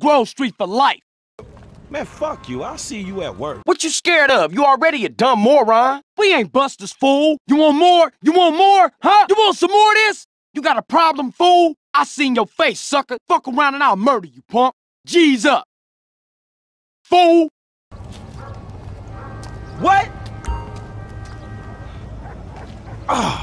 Grove Street for life. Man, fuck you. I'll see you at work. What you scared of? You already a dumb moron. We ain't busters, fool. You want more? You want more? Huh? You want some more of this? You got a problem, fool? I seen your face, sucker. Fuck around and I'll murder you, punk. G's up. Fool. What? Ah.